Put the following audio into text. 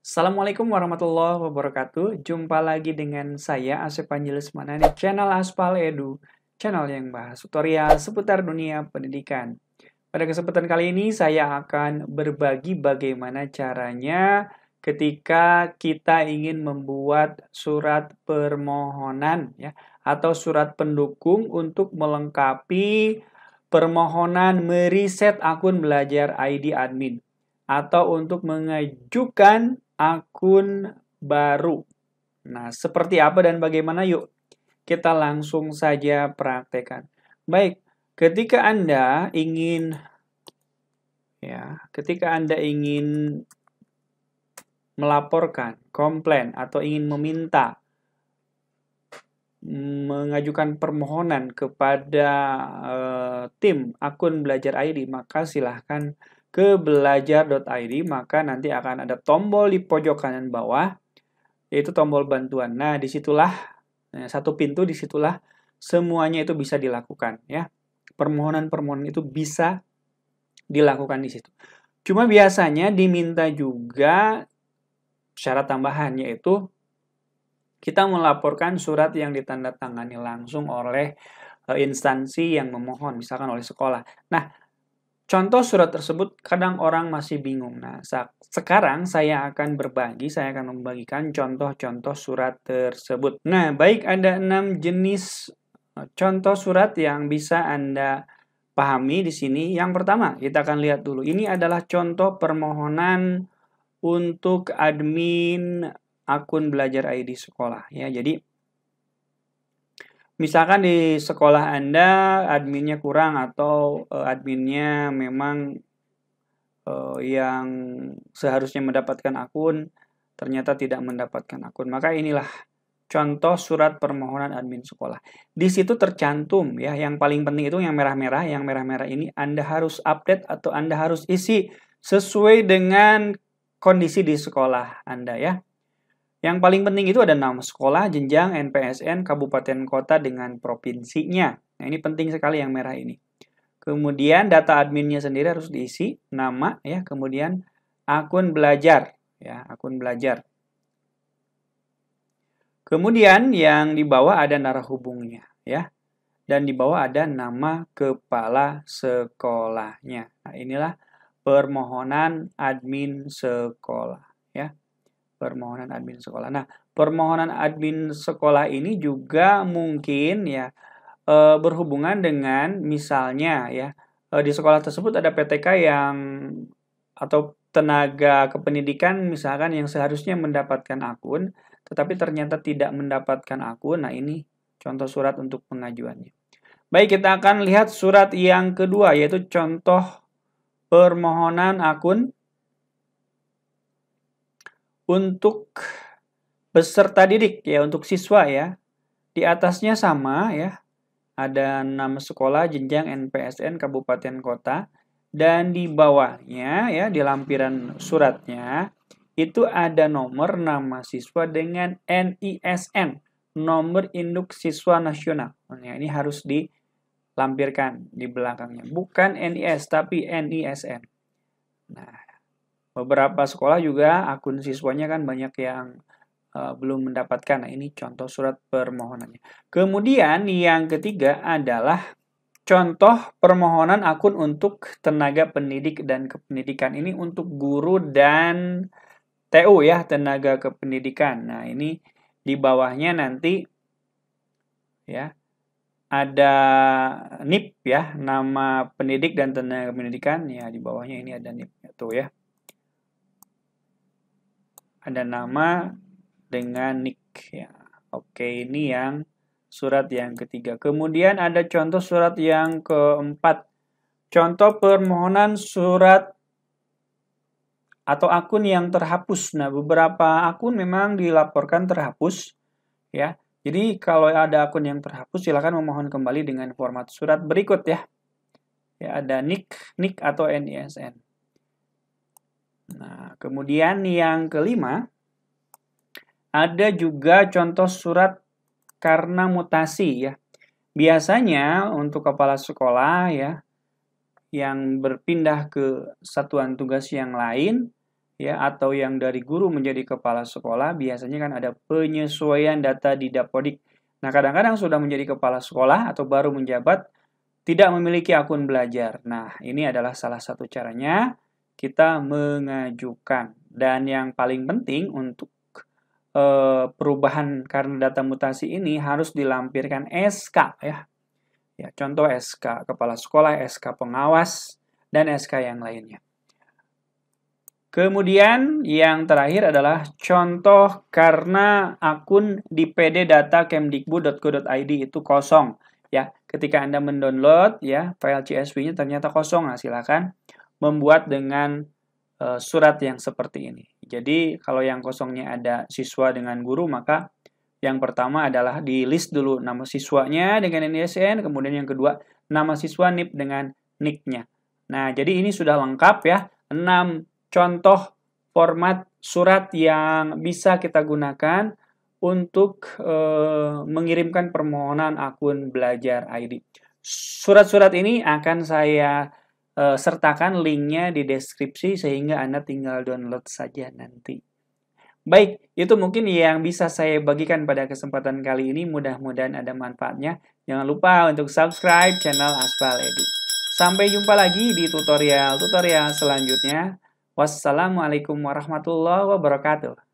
Assalamualaikum warahmatullahi wabarakatuh. Jumpa lagi dengan saya Asep Panjelesmana di channel Aspal Edu, channel yang bahas tutorial seputar dunia pendidikan. Pada kesempatan kali ini saya akan berbagi bagaimana caranya ketika kita ingin membuat surat permohonan ya atau surat pendukung untuk melengkapi permohonan meriset akun belajar ID admin atau untuk mengajukan akun baru. Nah, seperti apa dan bagaimana yuk kita langsung saja praktekkan. Baik, ketika Anda ingin ya, ketika Anda ingin melaporkan, komplain atau ingin meminta mengajukan permohonan kepada uh, tim akun belajar ID, maka silahkan ke belajar.id, maka nanti akan ada tombol di pojok kanan bawah, yaitu tombol bantuan. Nah, disitulah, eh, satu pintu disitulah semuanya itu bisa dilakukan. ya Permohonan-permohonan itu bisa dilakukan di situ. Cuma biasanya diminta juga syarat tambahan, yaitu kita melaporkan surat yang ditandatangani langsung oleh eh, instansi yang memohon, misalkan oleh sekolah. Nah, Contoh surat tersebut kadang orang masih bingung. Nah, sekarang saya akan berbagi, saya akan membagikan contoh-contoh surat tersebut. Nah, baik ada enam jenis eh, contoh surat yang bisa Anda pahami di sini. Yang pertama, kita akan lihat dulu. Ini adalah contoh permohonan untuk admin akun belajar ID sekolah ya. Jadi misalkan di sekolah Anda adminnya kurang atau eh, adminnya memang eh, yang seharusnya mendapatkan akun ternyata tidak mendapatkan akun. Maka inilah contoh surat permohonan admin sekolah. Di situ tercantum ya yang paling penting itu yang merah-merah, yang merah-merah ini Anda harus update atau Anda harus isi sesuai dengan kondisi di sekolah Anda ya. Yang paling penting itu ada nama sekolah jenjang NPSN kabupaten kota dengan provinsinya. Nah, ini penting sekali yang merah ini. Kemudian data adminnya sendiri harus diisi nama ya, kemudian akun belajar ya, akun belajar. Kemudian yang di bawah ada narah hubungnya ya. Dan di bawah ada nama kepala sekolahnya. Nah, inilah permohonan admin sekolah ya permohonan admin sekolah. Nah, permohonan admin sekolah ini juga mungkin ya eh, berhubungan dengan misalnya ya eh, di sekolah tersebut ada PTK yang atau tenaga kependidikan misalkan yang seharusnya mendapatkan akun tetapi ternyata tidak mendapatkan akun. Nah, ini contoh surat untuk pengajuannya. Baik, kita akan lihat surat yang kedua yaitu contoh permohonan akun untuk peserta didik ya untuk siswa ya. Di atasnya sama ya. Ada nama sekolah jenjang NPSN kabupaten kota dan di bawahnya ya di lampiran suratnya itu ada nomor nama siswa dengan NISN, nomor induk siswa nasional. Nah, ini harus dilampirkan di belakangnya, bukan NIS tapi NISN. Nah, Beberapa sekolah juga akun siswanya kan banyak yang uh, belum mendapatkan. Nah, ini contoh surat permohonannya. Kemudian yang ketiga adalah contoh permohonan akun untuk tenaga pendidik dan kependidikan. Ini untuk guru dan TU ya, tenaga kependidikan. Nah, ini di bawahnya nanti ya ada NIP ya, nama pendidik dan tenaga pendidikan. Ya, di bawahnya ini ada NIP tuh ya ada nama dengan nick ya. Oke, ini yang surat yang ketiga. Kemudian ada contoh surat yang keempat. Contoh permohonan surat atau akun yang terhapus. Nah, beberapa akun memang dilaporkan terhapus ya. Jadi kalau ada akun yang terhapus silakan memohon kembali dengan format surat berikut ya. Ya ada nick, nick atau NISN. Kemudian yang kelima, ada juga contoh surat karena mutasi ya. Biasanya untuk kepala sekolah ya yang berpindah ke satuan tugas yang lain ya atau yang dari guru menjadi kepala sekolah biasanya kan ada penyesuaian data di Dapodik. Nah, kadang-kadang sudah menjadi kepala sekolah atau baru menjabat tidak memiliki akun belajar. Nah, ini adalah salah satu caranya kita mengajukan. Dan yang paling penting untuk e, perubahan karena data mutasi ini harus dilampirkan SK ya. Ya, contoh SK kepala sekolah, SK pengawas, dan SK yang lainnya. Kemudian yang terakhir adalah contoh karena akun di PD data kemdikbud.go.id itu kosong ya. Ketika Anda mendownload ya file CSV-nya ternyata kosong, nah silakan membuat dengan e, surat yang seperti ini. Jadi kalau yang kosongnya ada siswa dengan guru maka yang pertama adalah di list dulu nama siswanya dengan NISN, kemudian yang kedua nama siswa NIP dengan NIK-nya. Nah, jadi ini sudah lengkap ya 6 contoh format surat yang bisa kita gunakan untuk e, mengirimkan permohonan akun belajar ID. Surat-surat ini akan saya Eh, sertakan linknya di deskripsi sehingga Anda tinggal download saja nanti. Baik, itu mungkin yang bisa saya bagikan pada kesempatan kali ini. Mudah-mudahan ada manfaatnya. Jangan lupa untuk subscribe channel Aspal Edu. Sampai jumpa lagi di tutorial-tutorial selanjutnya. Wassalamualaikum warahmatullahi wabarakatuh.